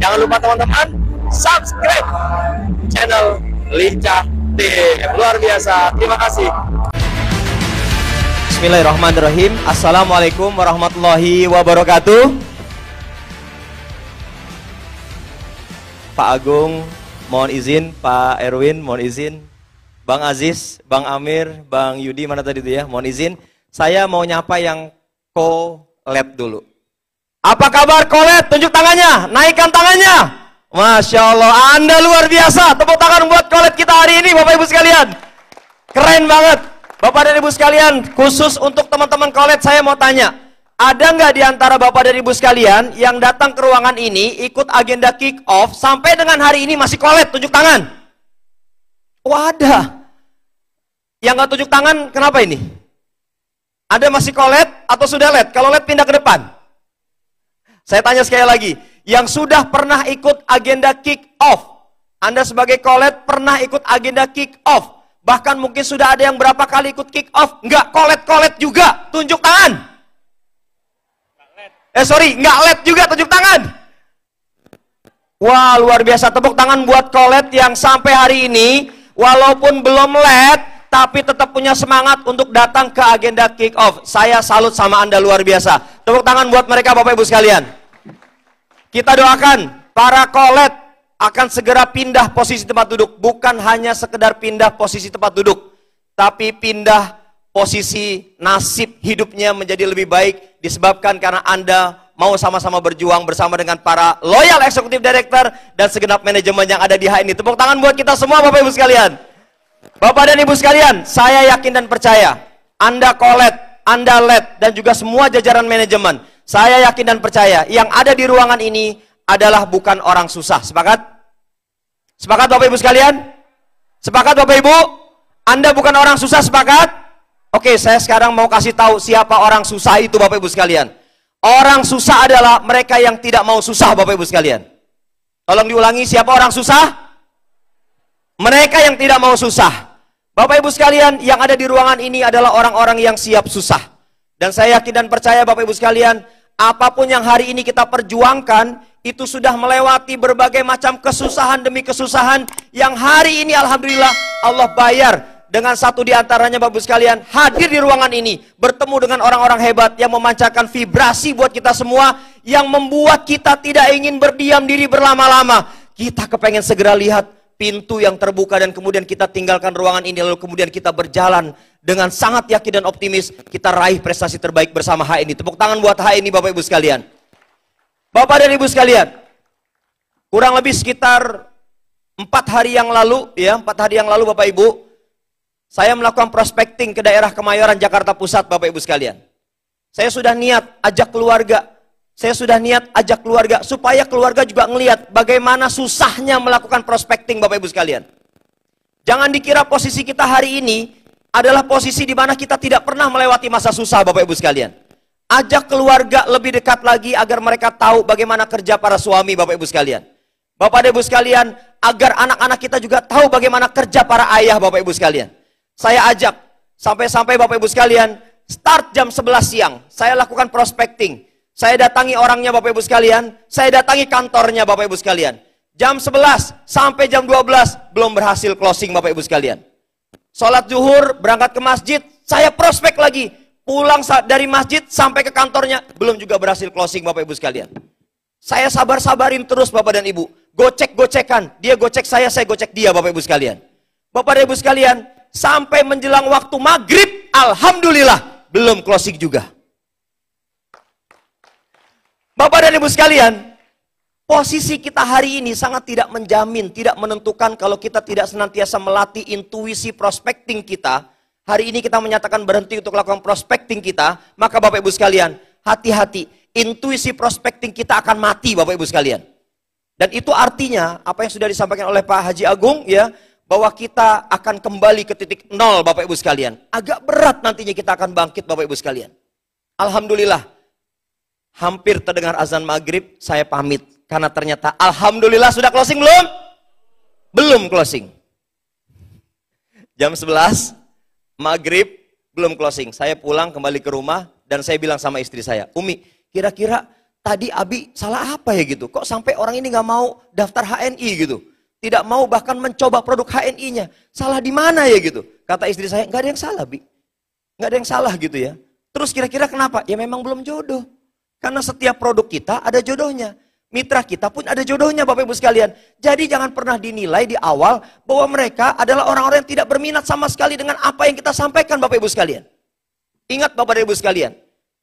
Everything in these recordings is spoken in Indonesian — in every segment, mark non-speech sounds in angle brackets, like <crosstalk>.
Jangan lupa teman-teman subscribe channel Lincah TV Luar biasa. Terima kasih. Bismillahirrahmanirrahim. Assalamualaikum warahmatullahi wabarakatuh. Pak Agung, mohon izin. Pak Erwin, mohon izin. Bang Aziz, Bang Amir, Bang Yudi, mana tadi itu ya? Mohon izin. Saya mau nyapa yang co-lab dulu. Apa kabar Kolet? Tunjuk tangannya, naikkan tangannya. Masya Allah, Anda luar biasa. Tepuk tangan buat Kolet kita hari ini, Bapak Ibu sekalian. Keren banget. Bapak dan Ibu sekalian, khusus untuk teman-teman Kolet, saya mau tanya. Ada nggak di antara Bapak dan Ibu sekalian yang datang ke ruangan ini, ikut agenda kick off, sampai dengan hari ini masih Kolet? Tunjuk tangan. wadah oh, Yang nggak tunjuk tangan, kenapa ini? Ada masih kolet atau sudah led? Kalau led pindah ke depan. Saya tanya sekali lagi, yang sudah pernah ikut agenda kick off, Anda sebagai kolet pernah ikut agenda kick off, bahkan mungkin sudah ada yang berapa kali ikut kick off, nggak kolet-kolet juga, tunjuk tangan. Eh sorry, nggak led juga, tunjuk tangan. Wah luar biasa, tepuk tangan buat kolet yang sampai hari ini, walaupun belum led, tapi tetap punya semangat untuk datang ke agenda kick off. Saya salut sama Anda luar biasa. Tepuk tangan buat mereka Bapak Ibu sekalian. Kita doakan para kolet akan segera pindah posisi tempat duduk. Bukan hanya sekedar pindah posisi tempat duduk. Tapi pindah posisi nasib hidupnya menjadi lebih baik. Disebabkan karena Anda mau sama-sama berjuang bersama dengan para loyal eksekutif director dan segenap manajemen yang ada di ini. Tepuk tangan buat kita semua Bapak Ibu sekalian. Bapak dan Ibu sekalian, saya yakin dan percaya. Anda kolet, Anda led, dan juga semua jajaran manajemen saya yakin dan percaya yang ada di ruangan ini adalah bukan orang susah. Sepakat? Sepakat Bapak Ibu sekalian? Sepakat Bapak Ibu? Anda bukan orang susah, sepakat? Oke, saya sekarang mau kasih tahu siapa orang susah itu Bapak Ibu sekalian. Orang susah adalah mereka yang tidak mau susah Bapak Ibu sekalian. Tolong diulangi siapa orang susah? Mereka yang tidak mau susah. Bapak Ibu sekalian, yang ada di ruangan ini adalah orang-orang yang siap susah. Dan saya yakin dan percaya Bapak Ibu sekalian, apapun yang hari ini kita perjuangkan, itu sudah melewati berbagai macam kesusahan demi kesusahan yang hari ini alhamdulillah Allah bayar dengan satu di antaranya Bapak sekalian hadir di ruangan ini bertemu dengan orang-orang hebat yang memancarkan vibrasi buat kita semua yang membuat kita tidak ingin berdiam diri berlama-lama kita kepengen segera lihat pintu yang terbuka dan kemudian kita tinggalkan ruangan ini lalu kemudian kita berjalan dengan sangat yakin dan optimis kita raih prestasi terbaik bersama H ini Tepuk tangan buat H ini Bapak Ibu sekalian. Bapak dan Ibu sekalian, kurang lebih sekitar empat hari yang lalu, ya empat hari yang lalu Bapak Ibu, saya melakukan prospecting ke daerah Kemayoran Jakarta Pusat Bapak Ibu sekalian. Saya sudah niat ajak keluarga saya sudah niat ajak keluarga supaya keluarga juga ngelihat bagaimana susahnya melakukan prospecting Bapak Ibu sekalian. Jangan dikira posisi kita hari ini adalah posisi di mana kita tidak pernah melewati masa susah Bapak Ibu sekalian. Ajak keluarga lebih dekat lagi agar mereka tahu bagaimana kerja para suami Bapak Ibu sekalian. Bapak Ibu sekalian, agar anak-anak kita juga tahu bagaimana kerja para ayah Bapak Ibu sekalian. Saya ajak sampai-sampai Bapak Ibu sekalian, start jam 11 siang. Saya lakukan prospecting saya datangi orangnya Bapak Ibu sekalian. Saya datangi kantornya Bapak Ibu sekalian. Jam 11 sampai jam 12 belum berhasil closing Bapak Ibu sekalian. Sholat zuhur, berangkat ke masjid, saya prospek lagi. Pulang dari masjid sampai ke kantornya, belum juga berhasil closing Bapak Ibu sekalian. Saya sabar-sabarin terus Bapak dan Ibu. Gocek-gocekan, dia gocek saya, saya gocek dia Bapak Ibu sekalian. Bapak dan Ibu sekalian, sampai menjelang waktu maghrib, Alhamdulillah, belum closing juga. Bapak dan Ibu sekalian, posisi kita hari ini sangat tidak menjamin, tidak menentukan kalau kita tidak senantiasa melatih intuisi prospecting kita. Hari ini kita menyatakan berhenti untuk lakukan prospecting kita, maka Bapak Ibu sekalian, hati-hati, intuisi prospecting kita akan mati Bapak Ibu sekalian. Dan itu artinya apa yang sudah disampaikan oleh Pak Haji Agung ya, bahwa kita akan kembali ke titik nol Bapak Ibu sekalian. Agak berat nantinya kita akan bangkit Bapak Ibu sekalian. Alhamdulillah, hampir terdengar azan maghrib, saya pamit. Karena ternyata Alhamdulillah sudah closing belum? Belum closing. Jam 11, maghrib, belum closing. Saya pulang kembali ke rumah, dan saya bilang sama istri saya, Umi, kira-kira tadi Abi salah apa ya gitu? Kok sampai orang ini gak mau daftar HNI gitu? Tidak mau bahkan mencoba produk HNI-nya. Salah di mana ya gitu? Kata istri saya, gak ada yang salah, Bi. Gak ada yang salah gitu ya. Terus kira-kira kenapa? Ya memang belum jodoh. Karena setiap produk kita ada jodohnya. Mitra kita pun ada jodohnya Bapak Ibu sekalian. Jadi jangan pernah dinilai di awal bahwa mereka adalah orang-orang yang tidak berminat sama sekali dengan apa yang kita sampaikan Bapak Ibu sekalian. Ingat Bapak Ibu sekalian,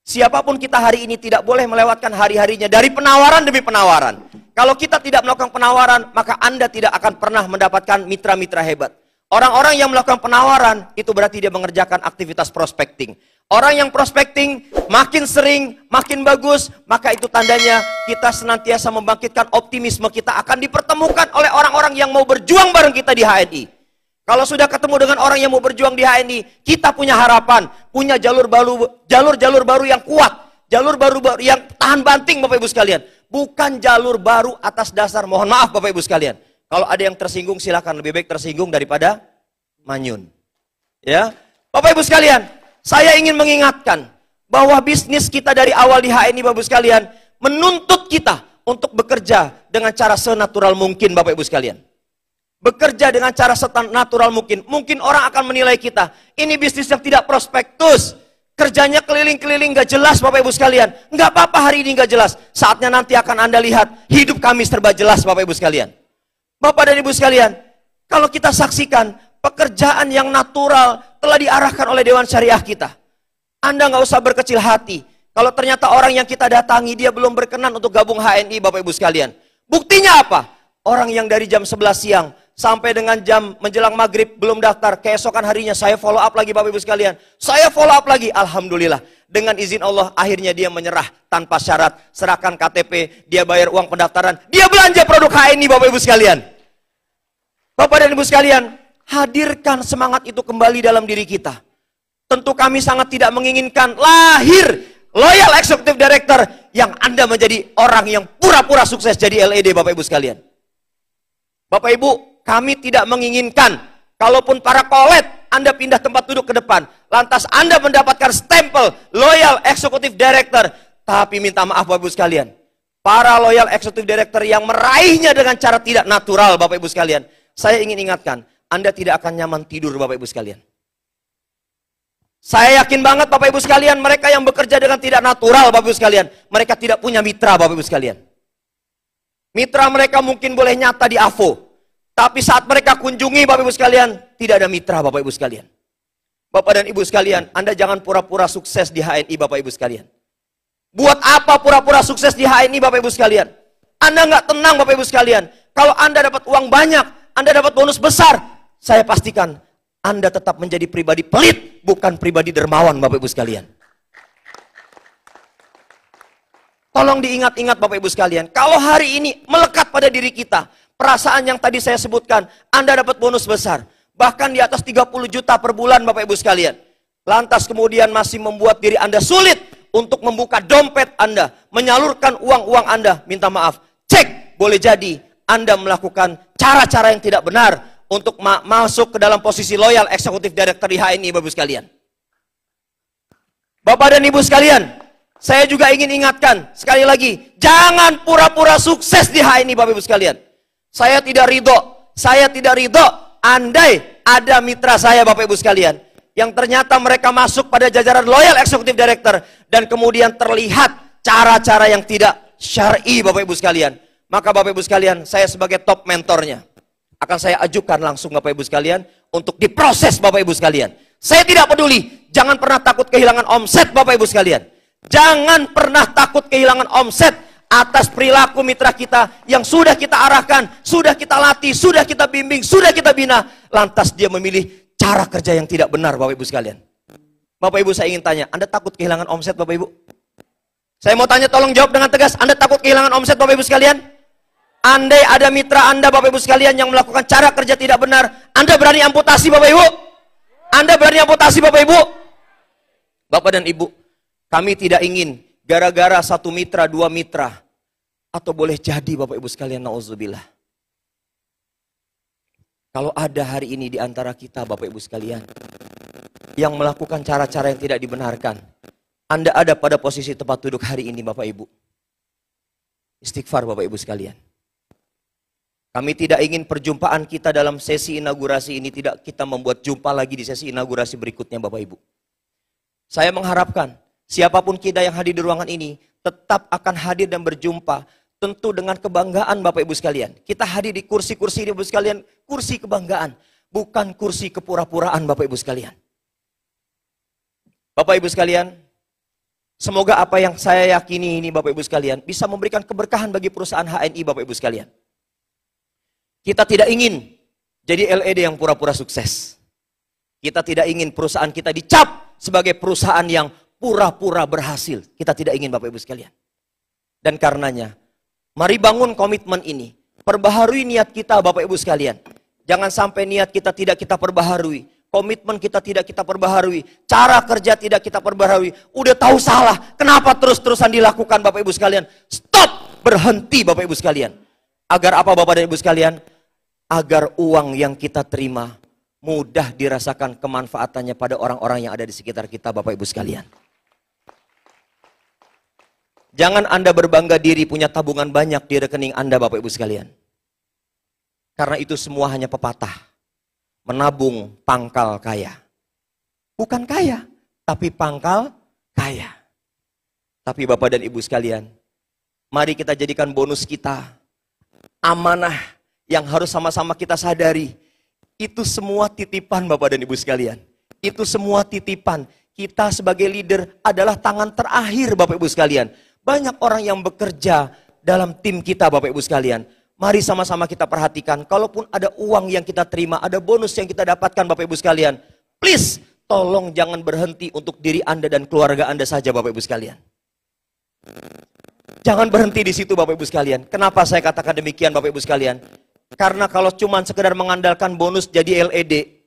siapapun kita hari ini tidak boleh melewatkan hari-harinya dari penawaran demi penawaran. Kalau kita tidak melakukan penawaran, maka Anda tidak akan pernah mendapatkan mitra-mitra hebat. Orang-orang yang melakukan penawaran itu berarti dia mengerjakan aktivitas prospecting. Orang yang prospecting makin sering, makin bagus, maka itu tandanya kita senantiasa membangkitkan optimisme kita akan dipertemukan oleh orang-orang yang mau berjuang bareng kita di HNI. Kalau sudah ketemu dengan orang yang mau berjuang di HNI, kita punya harapan, punya jalur baru jalur-jalur baru yang kuat, jalur baru, baru yang tahan banting Bapak Ibu sekalian. Bukan jalur baru atas dasar mohon maaf Bapak Ibu sekalian. Kalau ada yang tersinggung silahkan lebih baik tersinggung daripada manyun. Ya. Bapak Ibu sekalian, saya ingin mengingatkan bahwa bisnis kita dari awal di HNI Bapak Ibu sekalian menuntut kita untuk bekerja dengan cara senatural mungkin Bapak Ibu sekalian. Bekerja dengan cara senatural mungkin. Mungkin orang akan menilai kita, ini bisnis yang tidak prospektus. Kerjanya keliling-keliling gak jelas Bapak Ibu sekalian. Gak apa-apa hari ini gak jelas. Saatnya nanti akan Anda lihat hidup kami serba jelas Bapak Ibu sekalian. Bapak dan Ibu sekalian, kalau kita saksikan pekerjaan yang natural telah diarahkan oleh Dewan Syariah kita. Anda nggak usah berkecil hati. Kalau ternyata orang yang kita datangi dia belum berkenan untuk gabung HNI Bapak Ibu sekalian. Buktinya apa? Orang yang dari jam 11 siang sampai dengan jam menjelang maghrib belum daftar. Keesokan harinya saya follow up lagi Bapak Ibu sekalian. Saya follow up lagi. Alhamdulillah. Dengan izin Allah akhirnya dia menyerah tanpa syarat. Serahkan KTP, dia bayar uang pendaftaran. Dia belanja produk HNI Bapak Ibu sekalian. Bapak dan Ibu sekalian, hadirkan semangat itu kembali dalam diri kita. Tentu kami sangat tidak menginginkan lahir loyal executive director yang Anda menjadi orang yang pura-pura sukses jadi LED Bapak Ibu sekalian. Bapak Ibu, kami tidak menginginkan kalaupun para kolet Anda pindah tempat duduk ke depan, lantas Anda mendapatkan stempel loyal executive director, tapi minta maaf Bapak Ibu sekalian. Para loyal executive director yang meraihnya dengan cara tidak natural Bapak Ibu sekalian. Saya ingin ingatkan, anda tidak akan nyaman tidur Bapak Ibu sekalian. Saya yakin banget Bapak Ibu sekalian, mereka yang bekerja dengan tidak natural Bapak Ibu sekalian, mereka tidak punya mitra Bapak Ibu sekalian. Mitra mereka mungkin boleh nyata di AVO, tapi saat mereka kunjungi Bapak Ibu sekalian, tidak ada mitra Bapak Ibu sekalian. Bapak dan Ibu sekalian, Anda jangan pura-pura sukses di HNI Bapak Ibu sekalian. Buat apa pura-pura sukses di HNI Bapak Ibu sekalian? Anda nggak tenang Bapak Ibu sekalian. Kalau Anda dapat uang banyak, Anda dapat bonus besar, saya pastikan Anda tetap menjadi pribadi pelit, bukan pribadi dermawan Bapak Ibu sekalian. Tolong diingat-ingat Bapak Ibu sekalian, kalau hari ini melekat pada diri kita, perasaan yang tadi saya sebutkan, Anda dapat bonus besar, bahkan di atas 30 juta per bulan Bapak Ibu sekalian. Lantas kemudian masih membuat diri Anda sulit untuk membuka dompet Anda, menyalurkan uang-uang Anda, minta maaf. Cek, boleh jadi Anda melakukan cara-cara yang tidak benar, untuk ma masuk ke dalam posisi loyal eksekutif direktur ini, Bapak Ibu sekalian. Bapak dan Ibu sekalian, saya juga ingin ingatkan sekali lagi, jangan pura-pura sukses di HNI Bapak Ibu sekalian. Saya tidak ridho, saya tidak ridho andai ada mitra saya Bapak Ibu sekalian yang ternyata mereka masuk pada jajaran loyal eksekutif director dan kemudian terlihat cara-cara yang tidak syar'i Bapak Ibu sekalian. Maka Bapak Ibu sekalian, saya sebagai top mentornya akan saya ajukan langsung Bapak Ibu sekalian untuk diproses Bapak Ibu sekalian. Saya tidak peduli, jangan pernah takut kehilangan omset Bapak Ibu sekalian. Jangan pernah takut kehilangan omset atas perilaku mitra kita yang sudah kita arahkan, sudah kita latih, sudah kita bimbing, sudah kita bina. Lantas dia memilih cara kerja yang tidak benar Bapak Ibu sekalian. Bapak Ibu saya ingin tanya, Anda takut kehilangan omset Bapak Ibu? Saya mau tanya tolong jawab dengan tegas, Anda takut kehilangan omset Bapak Ibu sekalian? Andai ada mitra Anda Bapak Ibu sekalian yang melakukan cara kerja tidak benar, Anda berani amputasi Bapak Ibu? Anda berani amputasi Bapak Ibu? Bapak dan Ibu, kami tidak ingin gara-gara satu mitra, dua mitra atau boleh jadi Bapak Ibu sekalian nauzubillah. Kalau ada hari ini di antara kita Bapak Ibu sekalian yang melakukan cara-cara yang tidak dibenarkan, Anda ada pada posisi tempat duduk hari ini Bapak Ibu. Istighfar Bapak Ibu sekalian. Kami tidak ingin perjumpaan kita dalam sesi inaugurasi ini tidak kita membuat jumpa lagi di sesi inaugurasi berikutnya Bapak Ibu. Saya mengharapkan siapapun kita yang hadir di ruangan ini tetap akan hadir dan berjumpa tentu dengan kebanggaan Bapak Ibu sekalian. Kita hadir di kursi-kursi ini Bapak Ibu sekalian, kursi kebanggaan, bukan kursi kepura-puraan Bapak Ibu sekalian. Bapak Ibu sekalian, semoga apa yang saya yakini ini Bapak Ibu sekalian bisa memberikan keberkahan bagi perusahaan HNI Bapak Ibu sekalian. Kita tidak ingin jadi LED yang pura-pura sukses. Kita tidak ingin perusahaan kita dicap sebagai perusahaan yang pura-pura berhasil. Kita tidak ingin Bapak Ibu sekalian. Dan karenanya, mari bangun komitmen ini. Perbaharui niat kita Bapak Ibu sekalian. Jangan sampai niat kita tidak kita perbaharui. Komitmen kita tidak kita perbaharui. Cara kerja tidak kita perbaharui. Udah tahu salah. Kenapa terus-terusan dilakukan Bapak Ibu sekalian? Stop! Berhenti Bapak Ibu sekalian. Agar apa Bapak dan Ibu sekalian? agar uang yang kita terima mudah dirasakan kemanfaatannya pada orang-orang yang ada di sekitar kita Bapak Ibu sekalian. Jangan Anda berbangga diri punya tabungan banyak di rekening Anda Bapak Ibu sekalian. Karena itu semua hanya pepatah. Menabung pangkal kaya. Bukan kaya, tapi pangkal kaya. Tapi Bapak dan Ibu sekalian, mari kita jadikan bonus kita amanah yang harus sama-sama kita sadari. Itu semua titipan Bapak dan Ibu sekalian. Itu semua titipan. Kita sebagai leader adalah tangan terakhir Bapak Ibu sekalian. Banyak orang yang bekerja dalam tim kita Bapak Ibu sekalian. Mari sama-sama kita perhatikan, kalaupun ada uang yang kita terima, ada bonus yang kita dapatkan Bapak Ibu sekalian. Please, tolong jangan berhenti untuk diri Anda dan keluarga Anda saja Bapak Ibu sekalian. Jangan berhenti di situ Bapak Ibu sekalian. Kenapa saya katakan demikian Bapak Ibu sekalian? Karena kalau cuma sekedar mengandalkan bonus jadi LED,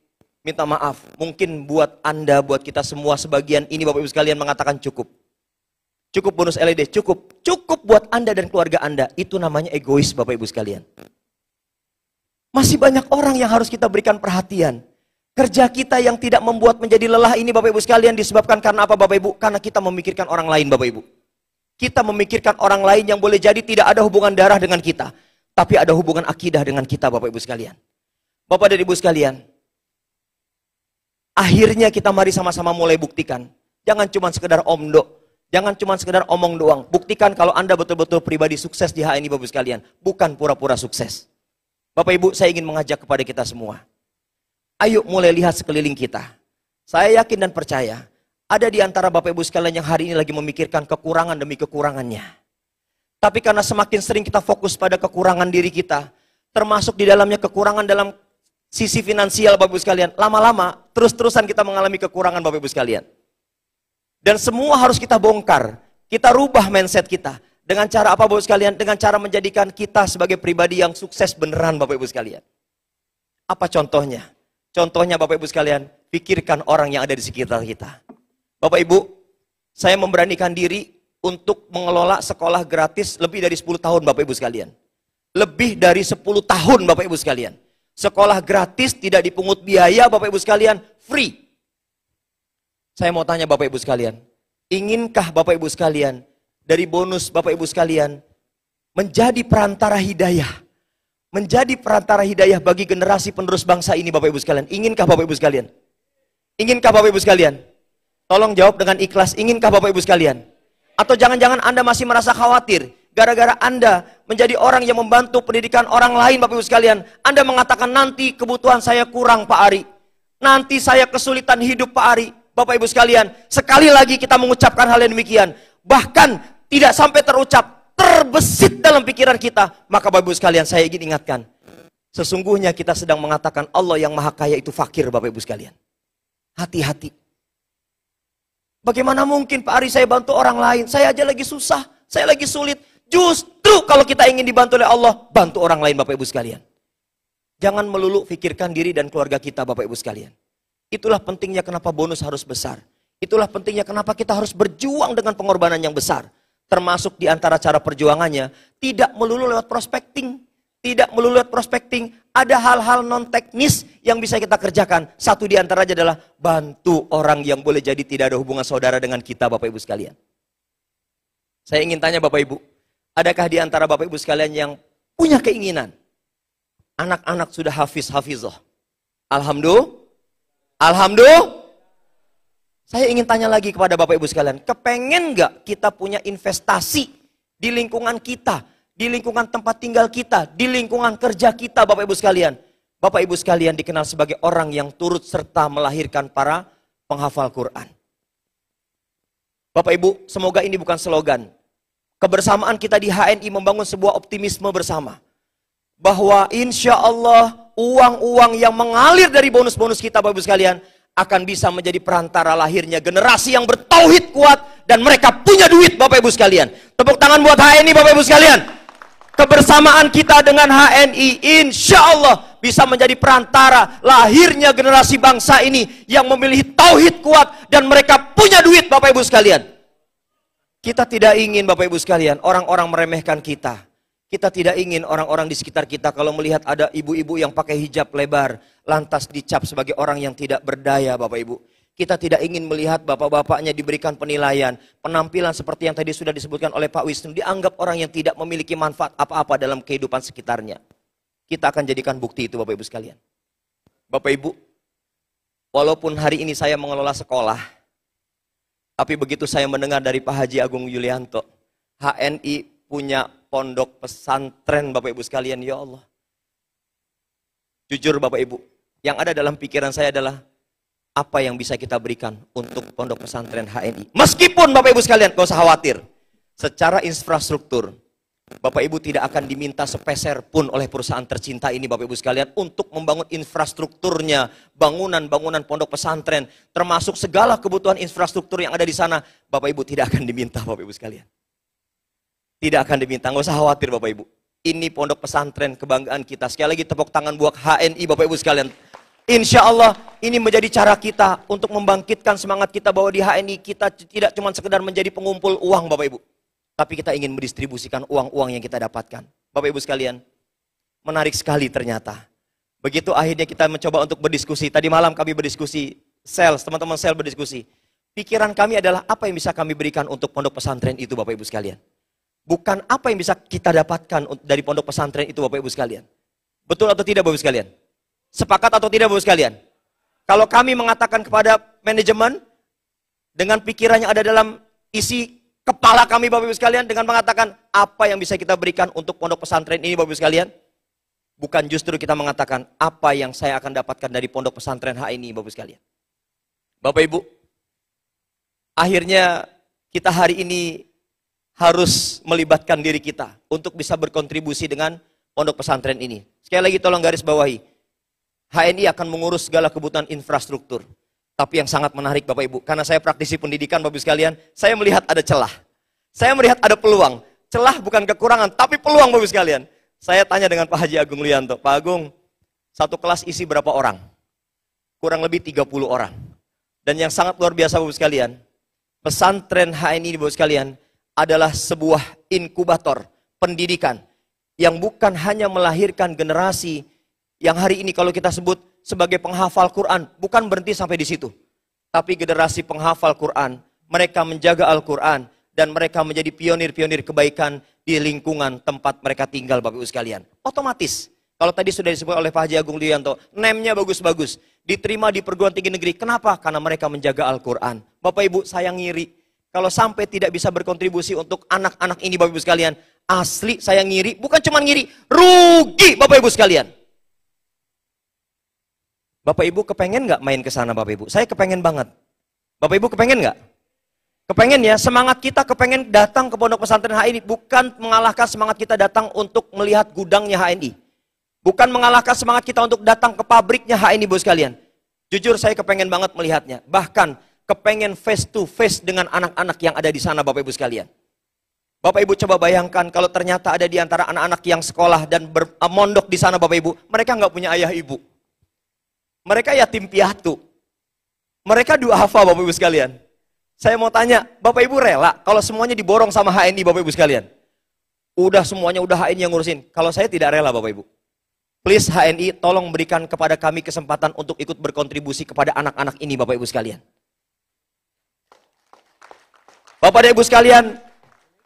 minta maaf, mungkin buat Anda, buat kita semua sebagian ini Bapak Ibu sekalian mengatakan cukup. Cukup bonus LED, cukup. Cukup buat Anda dan keluarga Anda. Itu namanya egois Bapak Ibu sekalian. Masih banyak orang yang harus kita berikan perhatian. Kerja kita yang tidak membuat menjadi lelah ini Bapak Ibu sekalian disebabkan karena apa Bapak Ibu? Karena kita memikirkan orang lain Bapak Ibu. Kita memikirkan orang lain yang boleh jadi tidak ada hubungan darah dengan kita. Tapi ada hubungan akidah dengan kita Bapak Ibu sekalian. Bapak dan Ibu sekalian, akhirnya kita mari sama-sama mulai buktikan. Jangan cuma sekedar omdo, jangan cuma sekedar omong doang. Buktikan kalau Anda betul-betul pribadi sukses di HNI Bapak Ibu sekalian, bukan pura-pura sukses. Bapak Ibu, saya ingin mengajak kepada kita semua. Ayo mulai lihat sekeliling kita. Saya yakin dan percaya, ada di antara Bapak Ibu sekalian yang hari ini lagi memikirkan kekurangan demi kekurangannya. Tapi karena semakin sering kita fokus pada kekurangan diri kita, termasuk di dalamnya kekurangan dalam sisi finansial Bapak Ibu sekalian, lama-lama terus-terusan kita mengalami kekurangan Bapak Ibu sekalian. Dan semua harus kita bongkar, kita rubah mindset kita. Dengan cara apa Bapak Ibu sekalian? Dengan cara menjadikan kita sebagai pribadi yang sukses beneran Bapak Ibu sekalian. Apa contohnya? Contohnya Bapak Ibu sekalian, pikirkan orang yang ada di sekitar kita. Bapak Ibu, saya memberanikan diri untuk mengelola sekolah gratis lebih dari 10 tahun Bapak Ibu sekalian. Lebih dari 10 tahun Bapak Ibu sekalian. Sekolah gratis tidak dipungut biaya Bapak Ibu sekalian, free. Saya mau tanya Bapak Ibu sekalian, inginkah Bapak Ibu sekalian dari bonus Bapak Ibu sekalian menjadi perantara hidayah? Menjadi perantara hidayah bagi generasi penerus bangsa ini Bapak Ibu sekalian. Inginkah Bapak Ibu sekalian? Inginkah Bapak Ibu sekalian? Tolong jawab dengan ikhlas, inginkah Bapak Ibu sekalian? Atau jangan-jangan Anda masih merasa khawatir gara-gara Anda menjadi orang yang membantu pendidikan orang lain Bapak Ibu sekalian, Anda mengatakan nanti kebutuhan saya kurang Pak Ari. Nanti saya kesulitan hidup Pak Ari. Bapak Ibu sekalian, sekali lagi kita mengucapkan hal yang demikian. Bahkan tidak sampai terucap, terbesit dalam pikiran kita. Maka Bapak Ibu sekalian, saya ingin ingatkan. Sesungguhnya kita sedang mengatakan Allah yang maha kaya itu fakir Bapak Ibu sekalian. Hati-hati. Bagaimana mungkin Pak Ari saya bantu orang lain? Saya aja lagi susah, saya lagi sulit. Justru kalau kita ingin dibantu oleh Allah, bantu orang lain Bapak Ibu sekalian. Jangan melulu pikirkan diri dan keluarga kita Bapak Ibu sekalian. Itulah pentingnya kenapa bonus harus besar. Itulah pentingnya kenapa kita harus berjuang dengan pengorbanan yang besar. Termasuk di antara cara perjuangannya, tidak melulu lewat prospecting tidak melulu prospecting, ada hal-hal non teknis yang bisa kita kerjakan. Satu di antaranya adalah bantu orang yang boleh jadi tidak ada hubungan saudara dengan kita Bapak Ibu sekalian. Saya ingin tanya Bapak Ibu, adakah di antara Bapak Ibu sekalian yang punya keinginan anak-anak sudah hafiz hafizah? Alhamdulillah. Alhamdulillah. Saya ingin tanya lagi kepada Bapak Ibu sekalian, kepengen nggak kita punya investasi di lingkungan kita di lingkungan tempat tinggal kita, di lingkungan kerja kita Bapak Ibu sekalian. Bapak Ibu sekalian dikenal sebagai orang yang turut serta melahirkan para penghafal Quran. Bapak Ibu, semoga ini bukan slogan. Kebersamaan kita di HNI membangun sebuah optimisme bersama. Bahwa insya Allah uang-uang yang mengalir dari bonus-bonus kita Bapak Ibu sekalian akan bisa menjadi perantara lahirnya generasi yang bertauhid kuat dan mereka punya duit Bapak Ibu sekalian. Tepuk tangan buat HNI Bapak Ibu sekalian kebersamaan kita dengan HNI insya Allah bisa menjadi perantara lahirnya generasi bangsa ini yang memilih tauhid kuat dan mereka punya duit Bapak Ibu sekalian. Kita tidak ingin Bapak Ibu sekalian orang-orang meremehkan kita. Kita tidak ingin orang-orang di sekitar kita kalau melihat ada ibu-ibu yang pakai hijab lebar lantas dicap sebagai orang yang tidak berdaya Bapak Ibu. Kita tidak ingin melihat bapak-bapaknya diberikan penilaian. Penampilan seperti yang tadi sudah disebutkan oleh Pak Wisnu dianggap orang yang tidak memiliki manfaat apa-apa dalam kehidupan sekitarnya. Kita akan jadikan bukti itu Bapak Ibu sekalian. Bapak Ibu, walaupun hari ini saya mengelola sekolah, tapi begitu saya mendengar dari Pak Haji Agung Yulianto, HNI punya pondok pesantren Bapak Ibu sekalian, ya Allah. Jujur Bapak Ibu, yang ada dalam pikiran saya adalah apa yang bisa kita berikan untuk pondok pesantren HNI. Meskipun Bapak Ibu sekalian, gak usah khawatir. Secara infrastruktur, Bapak Ibu tidak akan diminta sepeser pun oleh perusahaan tercinta ini Bapak Ibu sekalian untuk membangun infrastrukturnya, bangunan-bangunan pondok pesantren, termasuk segala kebutuhan infrastruktur yang ada di sana, Bapak Ibu tidak akan diminta Bapak Ibu sekalian. Tidak akan diminta, nggak usah khawatir Bapak Ibu. Ini pondok pesantren kebanggaan kita. Sekali lagi tepuk tangan buat HNI Bapak Ibu sekalian. Insya Allah ini menjadi cara kita untuk membangkitkan semangat kita bahwa di HNI kita tidak cuma sekedar menjadi pengumpul uang Bapak Ibu. Tapi kita ingin mendistribusikan uang-uang yang kita dapatkan. Bapak Ibu sekalian, menarik sekali ternyata. Begitu akhirnya kita mencoba untuk berdiskusi. Tadi malam kami berdiskusi, sales, teman-teman sales berdiskusi. Pikiran kami adalah apa yang bisa kami berikan untuk pondok pesantren itu Bapak Ibu sekalian. Bukan apa yang bisa kita dapatkan dari pondok pesantren itu Bapak Ibu sekalian. Betul atau tidak Bapak Ibu sekalian? Sepakat atau tidak Bapak sekalian? Kalau kami mengatakan kepada manajemen dengan pikirannya ada dalam isi kepala kami Bapak Ibu sekalian dengan mengatakan apa yang bisa kita berikan untuk pondok pesantren ini Bapak Ibu sekalian? Bukan justru kita mengatakan apa yang saya akan dapatkan dari pondok pesantren H ini Bapak Ibu sekalian. Bapak Ibu, akhirnya kita hari ini harus melibatkan diri kita untuk bisa berkontribusi dengan pondok pesantren ini. Sekali lagi tolong garis bawahi, HNI akan mengurus segala kebutuhan infrastruktur. Tapi yang sangat menarik Bapak Ibu, karena saya praktisi pendidikan Bapak Ibu sekalian, saya melihat ada celah. Saya melihat ada peluang. Celah bukan kekurangan, tapi peluang Bapak Ibu sekalian. Saya tanya dengan Pak Haji Agung Lianto, Pak Agung, satu kelas isi berapa orang? Kurang lebih 30 orang. Dan yang sangat luar biasa Bapak Ibu sekalian, pesantren HNI Bapak Ibu sekalian adalah sebuah inkubator pendidikan yang bukan hanya melahirkan generasi yang hari ini kalau kita sebut sebagai penghafal Quran, bukan berhenti sampai di situ. Tapi generasi penghafal Quran, mereka menjaga Al-Quran, dan mereka menjadi pionir-pionir kebaikan di lingkungan tempat mereka tinggal Bapak Ibu sekalian. Otomatis. Kalau tadi sudah disebut oleh Pak Haji Agung Lianto, nemnya bagus-bagus. Diterima di perguruan tinggi negeri. Kenapa? Karena mereka menjaga Al-Quran. Bapak Ibu, saya ngiri. Kalau sampai tidak bisa berkontribusi untuk anak-anak ini Bapak Ibu sekalian. Asli saya ngiri, bukan cuma ngiri, rugi Bapak Ibu sekalian. Bapak Ibu kepengen nggak main ke sana Bapak Ibu? Saya kepengen banget. Bapak Ibu kepengen nggak? Kepengen ya, semangat kita kepengen datang ke pondok pesantren HNI bukan mengalahkan semangat kita datang untuk melihat gudangnya HNI. Bukan mengalahkan semangat kita untuk datang ke pabriknya HNI bos kalian. Jujur saya kepengen banget melihatnya. Bahkan kepengen face to face dengan anak-anak yang ada di sana Bapak Ibu sekalian. Bapak Ibu coba bayangkan kalau ternyata ada di antara anak-anak yang sekolah dan bermondok eh, di sana Bapak Ibu, mereka nggak punya ayah ibu. Mereka yatim piatu. Mereka dua hafa Bapak Ibu sekalian. Saya mau tanya, Bapak Ibu rela kalau semuanya diborong sama HNI Bapak Ibu sekalian? Udah semuanya udah HNI yang ngurusin. Kalau saya tidak rela Bapak Ibu. Please HNI tolong berikan kepada kami kesempatan untuk ikut berkontribusi kepada anak-anak ini Bapak Ibu sekalian. Bapak dan Ibu sekalian,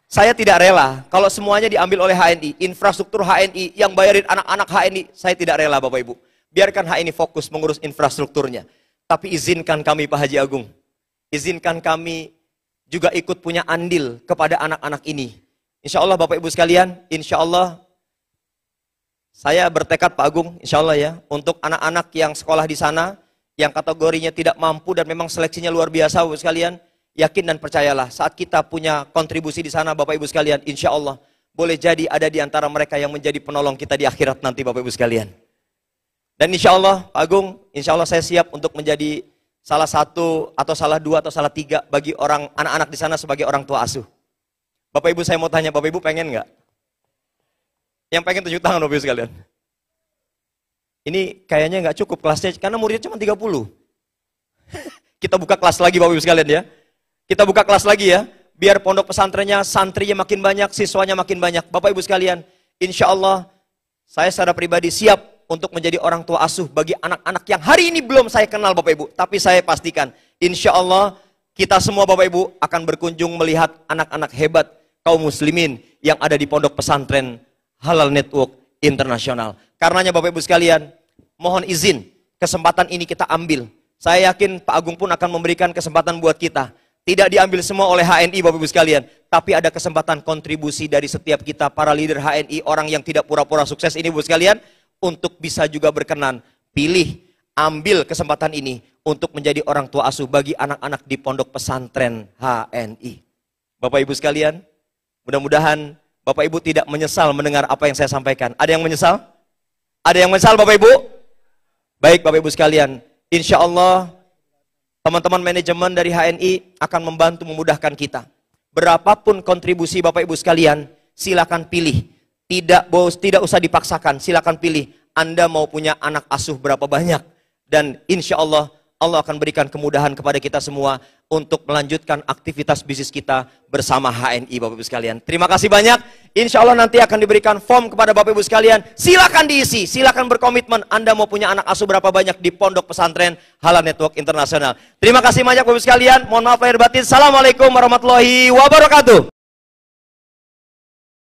saya tidak rela kalau semuanya diambil oleh HNI, infrastruktur HNI yang bayarin anak-anak HNI, saya tidak rela Bapak Ibu biarkan hak ini fokus mengurus infrastrukturnya. Tapi izinkan kami Pak Haji Agung, izinkan kami juga ikut punya andil kepada anak-anak ini. Insya Allah Bapak Ibu sekalian, insya Allah saya bertekad Pak Agung, insya Allah ya, untuk anak-anak yang sekolah di sana, yang kategorinya tidak mampu dan memang seleksinya luar biasa Bapak Ibu sekalian, yakin dan percayalah saat kita punya kontribusi di sana Bapak Ibu sekalian, insya Allah boleh jadi ada di antara mereka yang menjadi penolong kita di akhirat nanti Bapak Ibu sekalian. Dan insya Allah, Pak Agung, insya Allah saya siap untuk menjadi salah satu atau salah dua atau salah tiga bagi orang anak-anak di sana sebagai orang tua asuh. Bapak Ibu saya mau tanya, Bapak Ibu pengen nggak? Yang pengen tujuh tangan Bapak Ibu sekalian. Ini kayaknya nggak cukup kelasnya, karena muridnya cuma 30. <laughs> Kita buka kelas lagi Bapak Ibu sekalian ya. Kita buka kelas lagi ya, biar pondok pesantrennya, santrinya makin banyak, siswanya makin banyak. Bapak Ibu sekalian, insya Allah saya secara pribadi siap untuk menjadi orang tua asuh bagi anak-anak yang hari ini belum saya kenal Bapak Ibu. Tapi saya pastikan, insya Allah kita semua Bapak Ibu akan berkunjung melihat anak-anak hebat kaum muslimin yang ada di pondok pesantren Halal Network Internasional. Karenanya Bapak Ibu sekalian, mohon izin kesempatan ini kita ambil. Saya yakin Pak Agung pun akan memberikan kesempatan buat kita. Tidak diambil semua oleh HNI Bapak Ibu sekalian, tapi ada kesempatan kontribusi dari setiap kita para leader HNI, orang yang tidak pura-pura sukses ini bapak Ibu sekalian untuk bisa juga berkenan. Pilih, ambil kesempatan ini untuk menjadi orang tua asuh bagi anak-anak di pondok pesantren HNI. Bapak Ibu sekalian, mudah-mudahan Bapak Ibu tidak menyesal mendengar apa yang saya sampaikan. Ada yang menyesal? Ada yang menyesal Bapak Ibu? Baik Bapak Ibu sekalian, insya Allah teman-teman manajemen dari HNI akan membantu memudahkan kita. Berapapun kontribusi Bapak Ibu sekalian, silakan pilih tidak tidak usah dipaksakan, silakan pilih. Anda mau punya anak asuh berapa banyak. Dan insya Allah, Allah akan berikan kemudahan kepada kita semua untuk melanjutkan aktivitas bisnis kita bersama HNI Bapak Ibu sekalian. Terima kasih banyak. Insya Allah nanti akan diberikan form kepada Bapak Ibu sekalian. Silakan diisi, silakan berkomitmen. Anda mau punya anak asuh berapa banyak di Pondok Pesantren Halal Network Internasional. Terima kasih banyak Bapak Ibu sekalian. Mohon maaf lahir batin. Assalamualaikum warahmatullahi wabarakatuh.